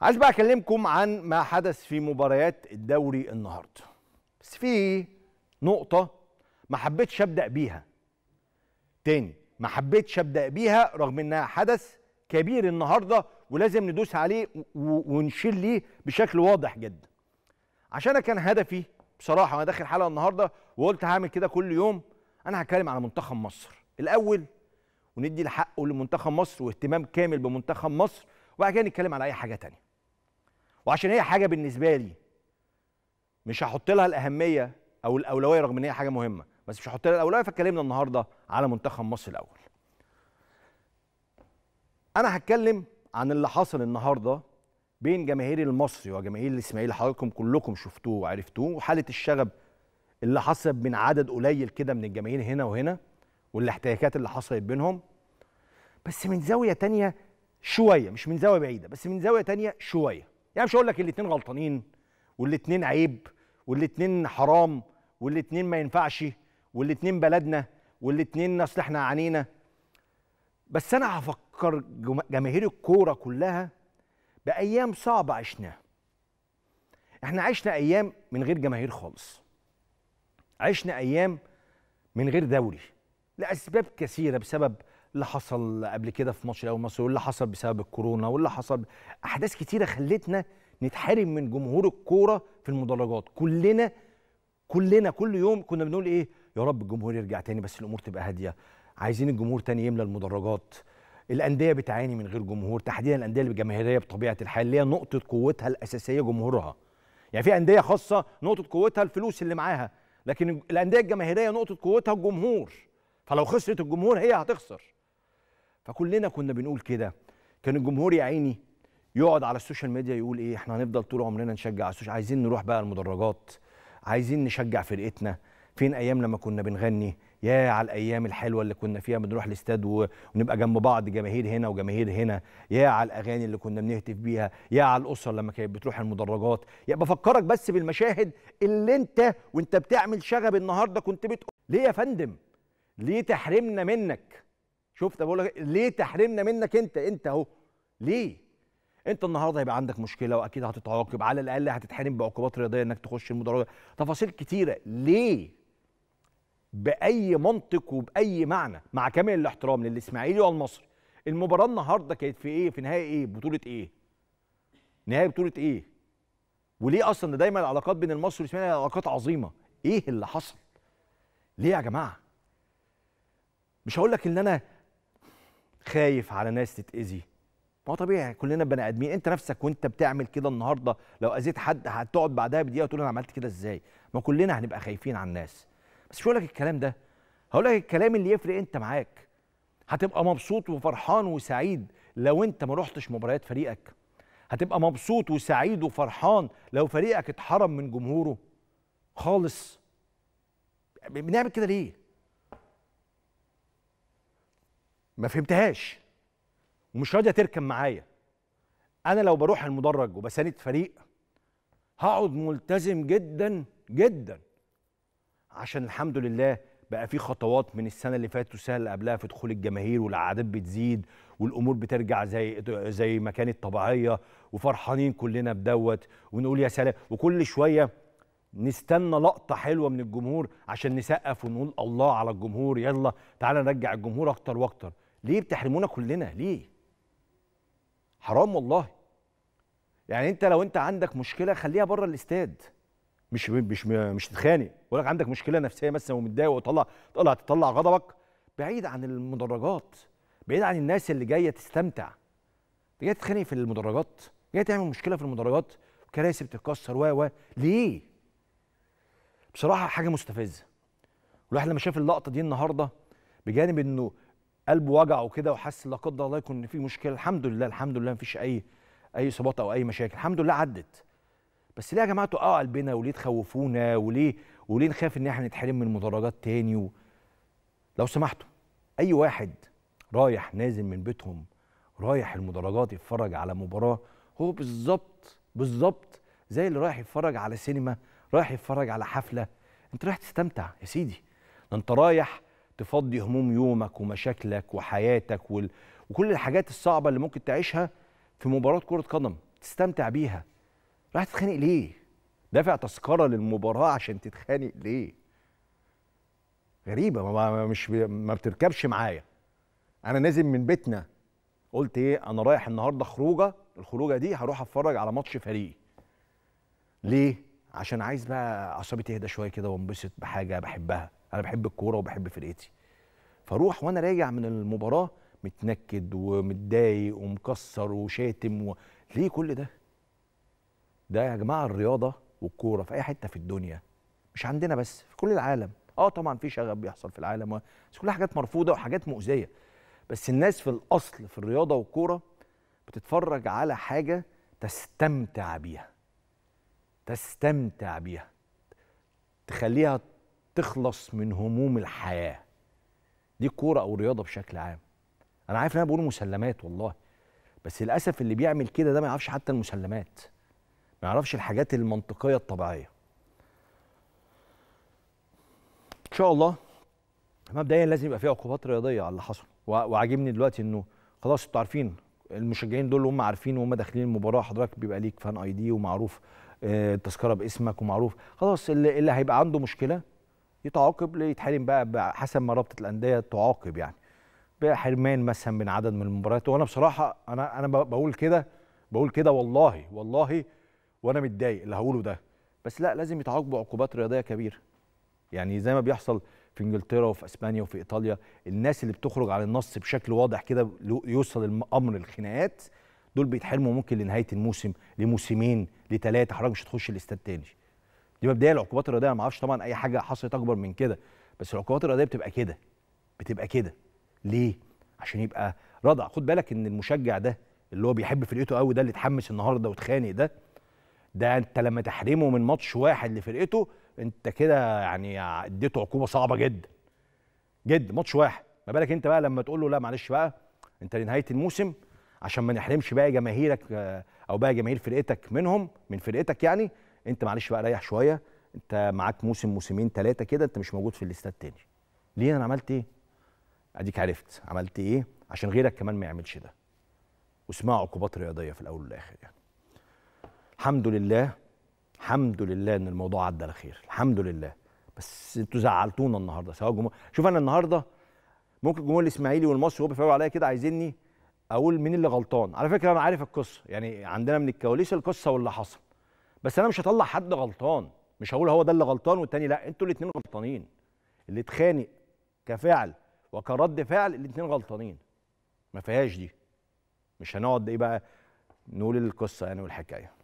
عايز بقى اكلمكم عن ما حدث في مباريات الدوري النهارده بس في نقطه ما حبيتش ابدا بيها تاني ما حبيتش ابدا بيها رغم انها حدث كبير النهارده ولازم ندوس عليه ونشيل ليه بشكل واضح جدا عشان انا كان هدفي بصراحه وانا داخل حلقه النهارده وقلت هعمل كده كل يوم انا هتكلم على منتخب مصر الاول وندي حقه لمنتخب مصر واهتمام كامل بمنتخب مصر وبعد كده نتكلم على اي حاجه تانية وعشان هي حاجه بالنسبه لي مش هحط لها الاهميه او الاولويه رغم ان هي حاجه مهمه بس مش هحط لها الاولويه فاتكلمنا النهارده على منتخب مصر الاول انا هتكلم عن اللي حصل النهارده بين جماهير المصري وجماهير الاسماعيلي حضراتكم كلكم شفتوه وعرفتوه وحاله الشغب اللي حصل من عدد قليل كده من الجماهير هنا وهنا والاحتكاكات اللي حصلت بينهم بس من زاويه تانية شويه مش من زاويه بعيده بس من زاويه تانية شويه يعني مش هقول لك الاثنين غلطانين والاثنين عيب والاثنين حرام والاثنين ما ينفعش والاثنين بلدنا والاثنين اصل احنا عانينا بس انا هفكر جماهير الكوره كلها بايام صعبه عشناها احنا عشنا ايام من غير جماهير خالص عشنا ايام من غير دوري لاسباب كثيره بسبب اللي حصل قبل كده في ماتش الاول مصر واللي حصل بسبب الكورونا واللي حصل احداث كتيره خلتنا نتحرم من جمهور الكوره في المدرجات كلنا كلنا كل يوم كنا بنقول ايه يا رب الجمهور يرجع تاني بس الامور تبقى هاديه عايزين الجمهور تاني يملى المدرجات الانديه بتعاني من غير جمهور تحديدا الانديه الجماهيريه بطبيعه الحال اللي هي نقطه قوتها الاساسيه جمهورها يعني في انديه خاصه نقطه قوتها الفلوس اللي معاها لكن الانديه الجماهيريه نقطه قوتها الجمهور فلو خسرت الجمهور هي هتخسر فكلنا كنا بنقول كده كان الجمهور يا عيني يقعد على السوشيال ميديا يقول ايه احنا هنفضل طول عمرنا نشجع على السوشيال عايزين نروح بقى المدرجات عايزين نشجع فرقتنا فين ايام لما كنا بنغني يا على الايام الحلوه اللي كنا فيها بنروح الاستاد ونبقى جنب بعض جماهير هنا وجماهير هنا يا على الاغاني اللي كنا بنهتف بيها يا على الاسر لما كانت بتروح المدرجات يا بفكرك بس بالمشاهد اللي انت وانت بتعمل شغب النهارده كنت بتقول ليه يا فندم ليه تحرمنا منك شفت بقول لك ليه تحرمنا منك انت انت اهو ليه انت النهارده هيبقى عندك مشكله واكيد هتتعاقب على الاقل هتتحرم بعقوبات رياضيه انك تخش المدرجه تفاصيل كتيره ليه باي منطق وباي معنى مع كامل الاحترام للاسماعيلي والمصري المباراه النهارده كانت في ايه في نهايه ايه بطوله ايه نهايه بطوله ايه وليه اصلا دايما العلاقات بين المصري والاسماعيلي علاقات عظيمه ايه اللي حصل ليه يا جماعه مش هقول لك ان انا خايف على ناس تتاذي ما طبيعي يعني كلنا بني ادمين انت نفسك وانت بتعمل كده النهارده لو اذيت حد هتقعد بعدها بدقيقه وتقول انا عملت كده ازاي ما كلنا هنبقى خايفين على الناس بس مش هقول لك الكلام ده هقول لك الكلام اللي يفرق انت معاك هتبقى مبسوط وفرحان وسعيد لو انت ما رحتش مباريات فريقك هتبقى مبسوط وسعيد وفرحان لو فريقك اتحرم من جمهوره خالص بنعمل كده ليه ما فهمتهاش ومش راضيه تركب معايا انا لو بروح المدرج وبساند فريق هقعد ملتزم جدا جدا عشان الحمد لله بقى في خطوات من السنه اللي فاتت والسنه اللي قبلها في دخول الجماهير والاعداد بتزيد والامور بترجع زي زي ما كانت طبيعيه وفرحانين كلنا بدوت ونقول يا سلام وكل شويه نستنى لقطه حلوه من الجمهور عشان نسقف ونقول الله على الجمهور يلا تعالى نرجع الجمهور اكتر واكتر ليه بتحرمونا كلنا ليه حرام والله يعني انت لو انت عندك مشكله خليها بره الاستاد مش مش مش تتخانق ولا عندك مشكله نفسيه مثلا ومتضايق وطلع طلع تطلع غضبك بعيد عن المدرجات بعيد عن الناس اللي جايه تستمتع جايه تتخانق في المدرجات جايه تعمل مشكله في المدرجات كراسي بتتكسر و و ليه بصراحه حاجه مستفزه والواحد لما شاف اللقطه دي النهارده بجانب انه قلبه وجعه كده وحس لا قدر الله يكون في مشكله الحمد لله الحمد لله مفيش اي اي اصابات او اي مشاكل الحمد لله عدت بس ليه يا جماعه تقعوا قلبنا وليه تخوفونا وليه وليه نخاف ان احنا نتحرم من المدرجات تاني و... لو سمحتوا اي واحد رايح نازل من بيتهم رايح المدرجات يتفرج على مباراه هو بالظبط بالظبط زي اللي رايح يتفرج على سينما رايح يتفرج على حفله انت رايح تستمتع يا سيدي انت رايح تفضي هموم يومك ومشاكلك وحياتك وال... وكل الحاجات الصعبة اللي ممكن تعيشها في مباراة كرة قدم تستمتع بيها راح تتخانق ليه؟ دافع تذكرة للمباراة عشان تتخانق ليه؟ غريبة ما مش ما بتركبش معايا أنا نازل من بيتنا قلت إيه أنا رايح النهاردة خروجة الخروجة دي هروح أتفرج على ماتش فريقي ليه؟ عشان عايز بقى أعصابي تهدى شوية كده وانبسط بحاجة بحبها انا بحب الكوره وبحب فرقتي فاروح وانا راجع من المباراه متنكد ومتضايق ومكسر وشاتم و... ليه كل ده ده يا جماعه الرياضه والكوره في اي حته في الدنيا مش عندنا بس في كل العالم اه طبعا في شغب بيحصل في العالم بس كلها حاجات مرفوضه وحاجات مؤذيه بس الناس في الاصل في الرياضه والكوره بتتفرج على حاجه تستمتع بيها تستمتع بيها تخليها تخلص من هموم الحياه دي كورة او رياضة بشكل عام انا عارف ان انا بقول مسلمات والله بس للاسف اللي بيعمل كده ده ما يعرفش حتى المسلمات ما يعرفش الحاجات المنطقيه الطبيعيه ان شاء الله مبدئيا لازم يبقى في عقوبات رياضيه على اللي حصل وعاجبني دلوقتي انه خلاص انتوا عارفين المشجعين دول هم عارفين وهم داخلين المباراه حضرتك بيبقى ليك فان اي دي ومعروف آه، التذكره باسمك ومعروف خلاص اللي, اللي هيبقى عنده مشكله يتعاقب يتحرم بقى حسب ما رابطه الانديه تعاقب يعني بحرمان مثلا من عدد من المباريات وانا بصراحه انا انا بقول كده بقول كده والله والله وانا متضايق اللي هقوله ده بس لا لازم يتعاقبوا عقوبات رياضيه كبيره يعني زي ما بيحصل في انجلترا وفي اسبانيا وفي ايطاليا الناس اللي بتخرج على النص بشكل واضح كده يوصل الامر الخناقات دول بيتحرموا ممكن لنهايه الموسم لموسمين لثلاثه حضرتك مش هتخش الاستاد تاني دي مبدئيا العقوبات الرياضيه ما اعرفش طبعا اي حاجه حصلت اكبر من كده بس العقوبات الرياضيه بتبقى كده بتبقى كده ليه عشان يبقى رضع خد بالك ان المشجع ده اللي هو بيحب فرقته قوي ده اللي اتحمس النهارده واتخانق ده ده انت لما تحرمه من ماتش واحد لفرقته انت كده يعني اديته عقوبه صعبه جدا جدا ماتش واحد ما بالك انت بقى لما تقول له لا معلش بقى انت لنهايه الموسم عشان ما نحرمش باقي جماهيرك آه، او باقي جماهير فرقتك منهم من فرقتك يعني انت معلش بقى ريح شويه انت معاك موسم موسمين ثلاثه كده انت مش موجود في الاستاد تاني ليه انا عملت ايه اديك عرفت عملت ايه عشان غيرك كمان ما يعملش ده واسمعوا عقوبات رياضيه في الاول والاخر يعني الحمد لله الحمد لله ان الموضوع عدى على خير الحمد لله بس انتوا زعلتونا النهارده سواء الجمهور شوف انا النهارده ممكن الجمهور الاسماعيلي والمصري هو بيفرقوا عليا كده عايزيني اقول مين اللي غلطان على فكره انا عارف القصه يعني عندنا من الكواليس القصه واللي حصل بس انا مش هطلع حد غلطان مش هقول هو ده اللي غلطان والتاني لا انتوا الاثنين غلطانين اللي اتخانق كفعل وكرد فعل الاثنين غلطانين ما فيهاش دي مش هنقعد ايه بقى نقول القصه يعني والحكايه